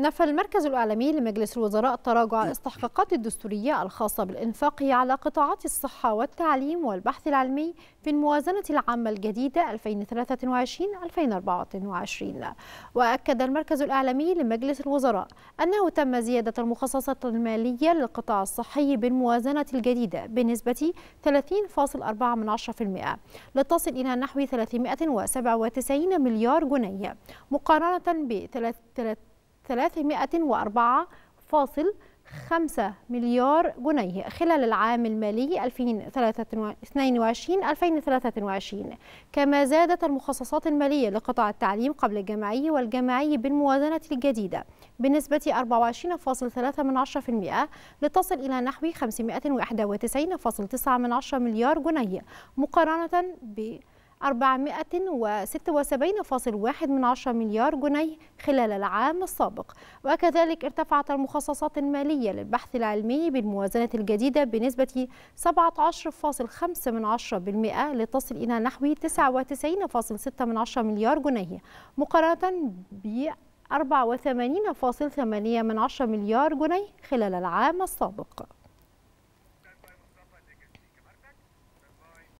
نفى المركز الإعلامي لمجلس الوزراء تراجع استحقاقات الدستورية الخاصة بالإنفاق على قطاعات الصحة والتعليم والبحث العلمي في الموازنة العامة الجديدة 2023-2024 وأكد المركز الإعلامي لمجلس الوزراء أنه تم زيادة المخصصات المالية للقطاع الصحي بالموازنة الجديدة بنسبة 30.4% لتصل إلى نحو 397 مليار جنيه مقارنة ب 3 304.5 مليار جنيه خلال العام المالي 2022-2023 كما زادت المخصصات المالية لقطاع التعليم قبل الجامعي والجامعي بالموازنة الجديدة بنسبة 24.3% لتصل إلى نحو 591.9 مليار جنيه مقارنة ب 476.1 مليار جنيه خلال العام السابق وكذلك ارتفعت المخصصات المالية للبحث العلمي بالموازنة الجديدة بنسبة 17.5% لتصل إلى نحو 99.6 مليار جنيه مقارنة ب 84.8 مليار جنيه خلال العام السابق